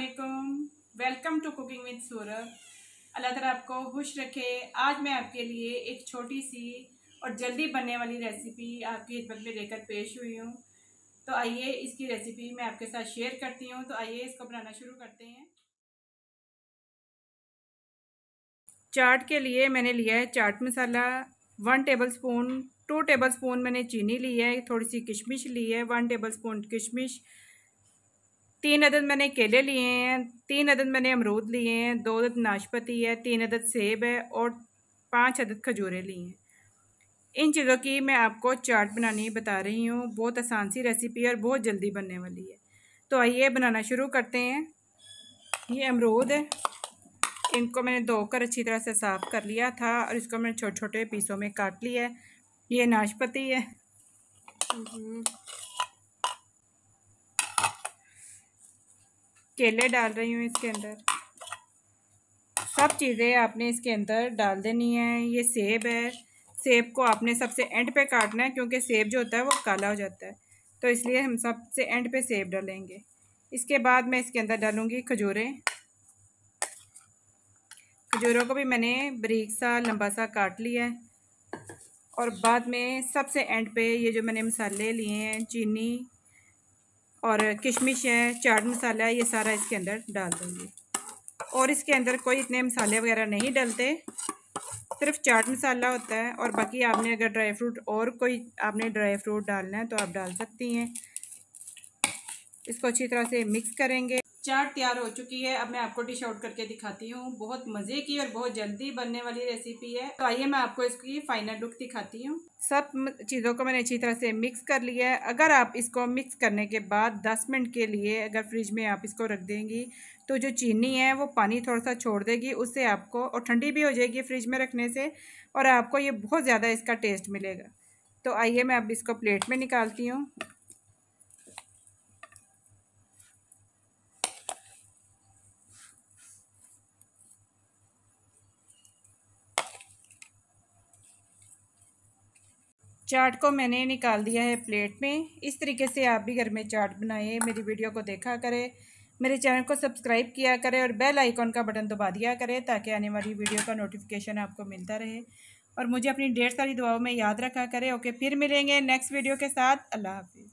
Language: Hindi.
वालेकुम वेलकम टू कुकिंग विद सूरत अल्लाह ताला आपको खुश रखे आज मैं आपके लिए एक छोटी सी और जल्दी बनने वाली रेसिपी आपकी हिदमत में लेकर पेश हुई हूँ तो आइए इसकी रेसिपी मैं आपके साथ शेयर करती हूँ तो आइए इसको बनाना शुरू करते हैं चाट के लिए मैंने लिया है chaat masala one tablespoon two tablespoon मैंने चीनी ली है थोड़ी सी किशमिश ली है वन टेबल स्पून किशमिश तीन अदद मैंने केले लिए हैं तीन अदद मैंने अमरूद लिए हैं दो अदद नाशपति है तीन अदद सेब है और पाँच अदद खजूरें लिए हैं इन चीज़ों की मैं आपको चाट बनानी बता रही हूँ बहुत आसान सी रेसिपी और बहुत जल्दी बनने वाली है तो आइए बनाना शुरू करते हैं ये अमरूद है इनको मैंने धोकर अच्छी तरह से साफ़ कर लिया था और इसको मैंने छोटे छोटे पीसों में काट लिया है ये नाशपति है हम्म। केले डाल रही हूँ इसके अंदर सब चीज़ें आपने इसके अंदर डाल देनी है ये सेब है सेब को आपने सबसे एंड पे काटना है क्योंकि सेब जो होता है वो काला हो जाता है तो इसलिए हम सबसे एंड पे सेब डालेंगे इसके बाद मैं इसके अंदर डालूँगी खजूरें खजूरों को भी मैंने बरीक सा लंबा सा काट लिया है और बाद में सबसे एंड पे ये जो मैंने मसाले लिए हैं चीनी और किशमिश है चाट मसाला है ये सारा इसके अंदर डाल देंगे और इसके अंदर कोई इतने मसाले वगैरह नहीं डलते सिर्फ चाट मसाला होता है और बाकी आपने अगर ड्राई फ्रूट और कोई आपने ड्राई फ्रूट डालना है तो आप डाल सकती हैं इसको अच्छी तरह से मिक्स करेंगे चाट तैयार हो चुकी है अब मैं आपको डिश आउट करके दिखाती हूँ बहुत मज़े की और बहुत जल्दी बनने वाली रेसिपी है तो आइए मैं आपको इसकी फाइनल लुक दिखाती हूँ सब चीज़ों को मैंने अच्छी तरह से मिक्स कर लिया है अगर आप इसको मिक्स करने के बाद 10 मिनट के लिए अगर फ्रिज में आप इसको रख देंगी तो जो चीनी है वो पानी थोड़ा सा छोड़ देगी उससे आपको और ठंडी भी हो जाएगी फ्रिज में रखने से और आपको ये बहुत ज़्यादा इसका टेस्ट मिलेगा तो आइए मैं अब इसको प्लेट में निकालती हूँ चाट को मैंने निकाल दिया है प्लेट में इस तरीके से आप भी घर में चाट बनाइए मेरी वीडियो को देखा करें मेरे चैनल को सब्सक्राइब किया करें और बेल आइकॉन का बटन दबा दिया करें ताकि आने वाली वीडियो का नोटिफिकेशन आपको मिलता रहे और मुझे अपनी ढेर सारी दुआओं में याद रखा करें ओके फिर मिलेंगे नेक्स्ट वीडियो के साथ अल्लाह हाफिज़